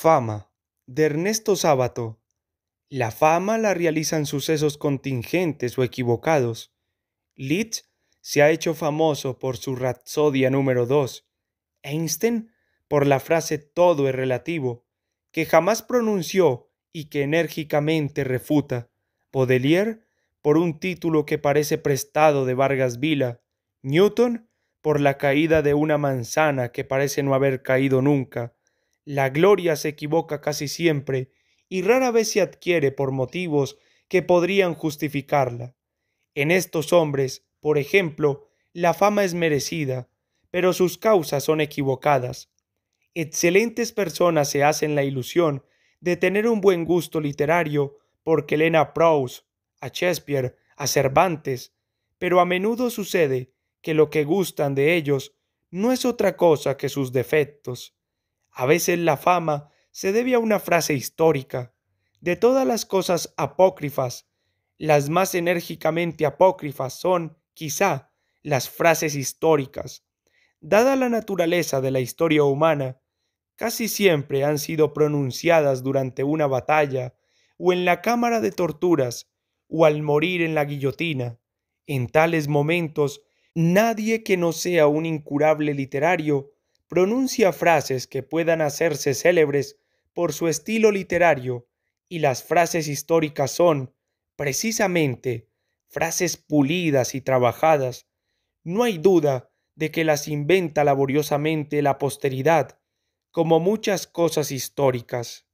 Fama de Ernesto Sábato. La fama la realizan sucesos contingentes o equivocados. Litz se ha hecho famoso por su Rapsodia número 2. Einstein por la frase todo es relativo, que jamás pronunció y que enérgicamente refuta. Baudelaire por un título que parece prestado de Vargas Vila. Newton por la caída de una manzana que parece no haber caído nunca. La gloria se equivoca casi siempre y rara vez se adquiere por motivos que podrían justificarla. En estos hombres, por ejemplo, la fama es merecida, pero sus causas son equivocadas. Excelentes personas se hacen la ilusión de tener un buen gusto literario porque leen a Proust, a Shakespeare, a Cervantes, pero a menudo sucede que lo que gustan de ellos no es otra cosa que sus defectos. A veces la fama se debe a una frase histórica. De todas las cosas apócrifas, las más enérgicamente apócrifas son, quizá, las frases históricas. Dada la naturaleza de la historia humana, casi siempre han sido pronunciadas durante una batalla o en la cámara de torturas o al morir en la guillotina. En tales momentos, nadie que no sea un incurable literario pronuncia frases que puedan hacerse célebres por su estilo literario y las frases históricas son, precisamente, frases pulidas y trabajadas. No hay duda de que las inventa laboriosamente la posteridad, como muchas cosas históricas.